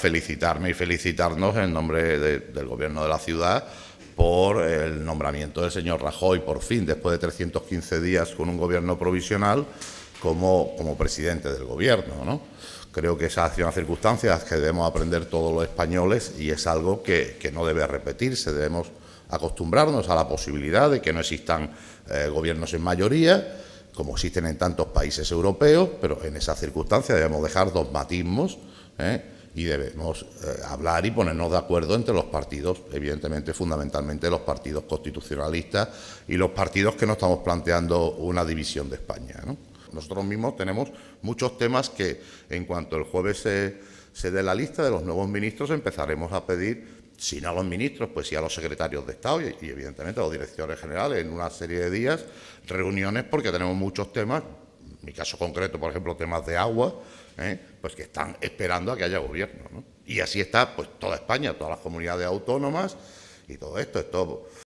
felicitarme y felicitarnos en nombre del Gobierno de la ciudad por el nombramiento del señor Rajoy, por fin, después de 315 días con un gobierno provisional, como, como presidente del gobierno. Creo que esa acción una circunstancias que debemos aprender todos los españoles y es algo que, no debe repetirse. Debemos acostumbrarnos a la posibilidad de que no existan eh, gobiernos en mayoría, como existen en tantos países europeos, pero en esa circunstancia debemos dejar dogmatismos. ¿eh? y debemos eh, hablar y ponernos de acuerdo entre los partidos, evidentemente fundamentalmente los partidos constitucionalistas y los partidos que no estamos planteando una división de España. Nosotros mismos tenemos muchos temas que en cuanto el jueves se, dé la lista de los nuevos ministros empezaremos a pedir si no a los ministros, pues sí a los secretarios de Estado y, y, evidentemente a los directores generales en una serie de días, reuniones porque tenemos muchos temas mi caso concreto, por ejemplo, temas de agua, ¿eh? pues que están esperando a que haya gobierno. Y así está pues toda España, todas las comunidades autónomas y todo esto. es todo.